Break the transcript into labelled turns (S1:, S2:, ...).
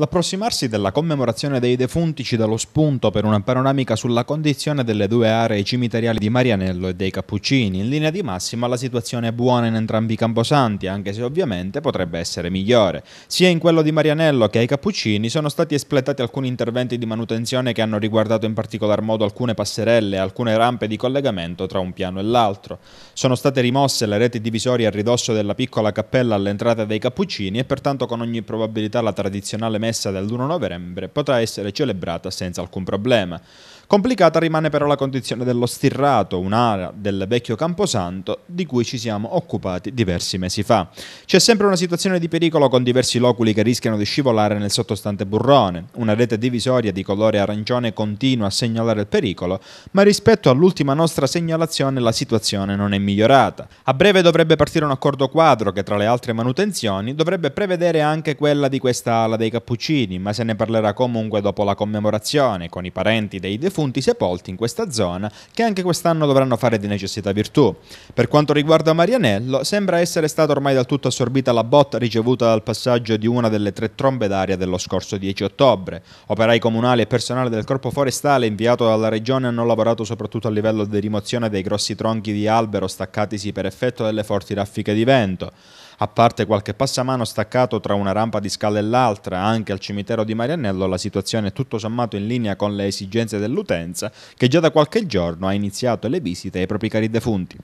S1: L'approssimarsi della commemorazione dei defunti ci dà lo spunto per una panoramica sulla condizione delle due aree cimiteriali di Marianello e dei Cappuccini. In linea di massima la situazione è buona in entrambi i camposanti, anche se ovviamente potrebbe essere migliore. Sia in quello di Marianello che ai Cappuccini sono stati espletati alcuni interventi di manutenzione che hanno riguardato in particolar modo alcune passerelle e alcune rampe di collegamento tra un piano e l'altro. Sono state rimosse le reti divisorie a ridosso della piccola cappella all'entrata dei Cappuccini e pertanto con ogni probabilità la tradizionale messa messa dell'1 novembre potrà essere celebrata senza alcun problema. Complicata rimane però la condizione dello stirrato, un'area del vecchio camposanto di cui ci siamo occupati diversi mesi fa. C'è sempre una situazione di pericolo con diversi loculi che rischiano di scivolare nel sottostante burrone, una rete divisoria di colore arancione continua a segnalare il pericolo, ma rispetto all'ultima nostra segnalazione la situazione non è migliorata. A breve dovrebbe partire un accordo quadro che tra le altre manutenzioni dovrebbe prevedere anche quella di questa ala dei cappuccini, ma se ne parlerà comunque dopo la commemorazione con i parenti dei defunti defunti sepolti in questa zona che anche quest'anno dovranno fare di necessità virtù. Per quanto riguarda Marianello, sembra essere stata ormai del tutto assorbita la botta ricevuta dal passaggio di una delle tre trombe d'aria dello scorso 10 ottobre. Operai comunali e personale del corpo forestale inviato dalla regione hanno lavorato soprattutto a livello di rimozione dei grossi tronchi di albero staccatisi per effetto delle forti raffiche di vento. A parte qualche passamano staccato tra una rampa di scala e l'altra, anche al cimitero di Marianello la situazione è tutto sommato in linea con le esigenze dell'utenza che già da qualche giorno ha iniziato le visite ai propri cari defunti.